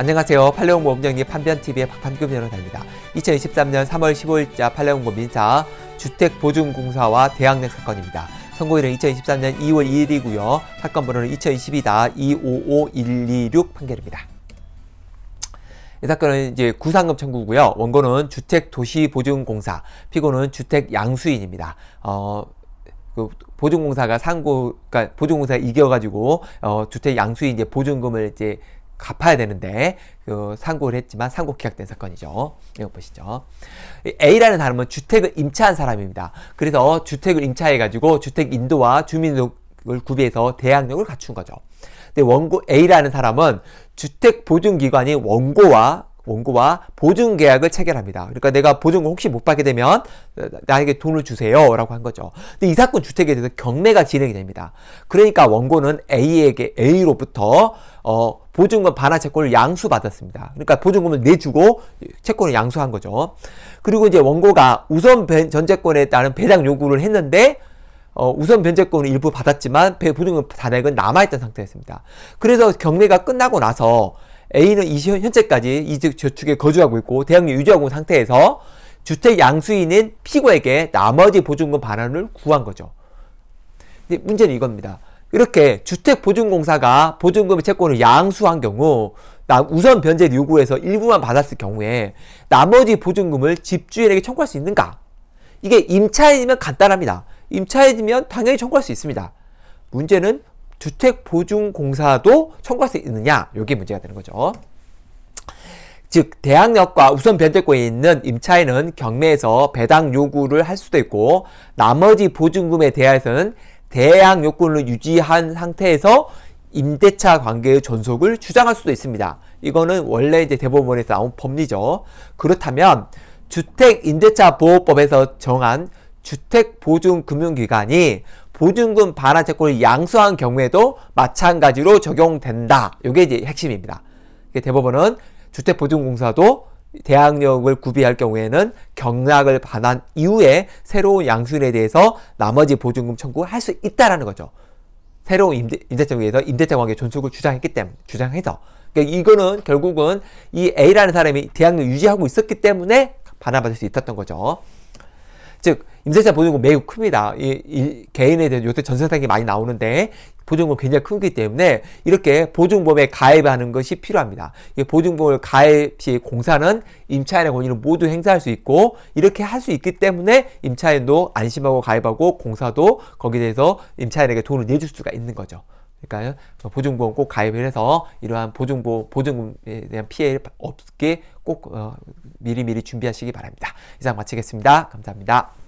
안녕하세요. 팔레옹보 음정리 판변TV의 박판규 변호사입니다. 2023년 3월 15일자 팔레옹보 민사 주택보증공사와 대항력 사건입니다. 선고일은 2023년 2월 2일이고요. 사건 번호는 2022-255126 판결입니다. 이 사건은 이제 구상금 청구고요. 원고는 주택도시보증공사, 피고는 주택양수인입니다. 어, 그 보증공사가 상고, 그러니까 보증공사 이겨가지고 어, 주택 양수인 이제 보증금을 이제 갚아야 되는데 그 상고를 했지만 상고 기각된 사건이죠. 이거 보시죠. A라는 사람은 주택을 임차한 사람입니다. 그래서 주택을 임차해 가지고 주택 인도와 주민등록을 구비해서 대항력을 갖춘 거죠. 근데 원고 A라는 사람은 주택 보증기관이 원고와 원고와 보증 계약을 체결합니다. 그러니까 내가 보증금 혹시 못 받게 되면 나에게 돈을 주세요라고 한 거죠. 근데 이 사건 주택에 대해서 경매가 진행이 됩니다. 그러니까 원고는 A에게 A로부터 어, 보증금 반환 채권을 양수받았습니다. 그러니까 보증금을 내주고 채권을 양수한 거죠. 그리고 이제 원고가 우선 전제권에 따른 배당 요구를 했는데 어, 우선 변제권을 일부 받았지만 배 보증금 잔액은 남아있던 상태였습니다. 그래서 경매가 끝나고 나서 A는 현재까지 이직 저축에 거주하고 있고 대학력 유지하고 있는 상태에서 주택 양수인인 피고에게 나머지 보증금 반환을 구한 거죠. 근데 문제는 이겁니다. 이렇게 주택보증공사가 보증금의 채권을 양수한 경우 우선 변제 요구에서 일부만 받았을 경우에 나머지 보증금을 집주인에게 청구할 수 있는가? 이게 임차인이면 간단합니다. 임차인이면 당연히 청구할 수 있습니다. 문제는 주택보증공사도 청구할 수 있느냐 이게 문제가 되는 거죠. 즉 대항력과 우선 변제권이 있는 임차인은 경매에서 배당 요구를 할 수도 있고 나머지 보증금에 대해서는 대항 요건을 유지한 상태에서 임대차 관계의 존속을 주장할 수도 있습니다. 이거는 원래 이제 대법원에서 나온 법리죠. 그렇다면 주택임대차보호법에서 정한 주택보증금융기관이 보증금 반환 채권을 양수한 경우에도 마찬가지로 적용된다. 이게 이제 핵심입니다. 대법원은 주택보증공사도 대항력을 구비할 경우에는 경락을 반환 이후에 새로운 양수인에 대해서 나머지 보증금 청구할 수 있다라는 거죠. 새로운 임대, 임대차에 임대차 관계 존속을 주장했기 때문에 주장해서 그러니까 이거는 결국은 이 A라는 사람이 대항력 유지하고 있었기 때문에 반환받을 수 있었던 거죠. 즉 임대차 보증금 매우 큽니다. 이, 이 개인에 대한 요새 전세 사기 많이 나오는데 보증금 굉장히 크기 때문에 이렇게 보증보험에 가입하는 것이 필요합니다. 이보증금을 가입 시 공사는 임차인의 권위를 모두 행사할 수 있고 이렇게 할 수 있기 때문에 임차인도 안심하고 가입하고 공사도 거기에 대해서 임차인에게 돈을 내줄 수가 있는 거죠. 그러니까 보증보험 꼭 가입을 해서 이러한 보증보험 보증금에 대한 피해 를 없게 꼭 어, 미리미리 준비하시기 바랍니다. 이상 마치겠습니다. 감사합니다.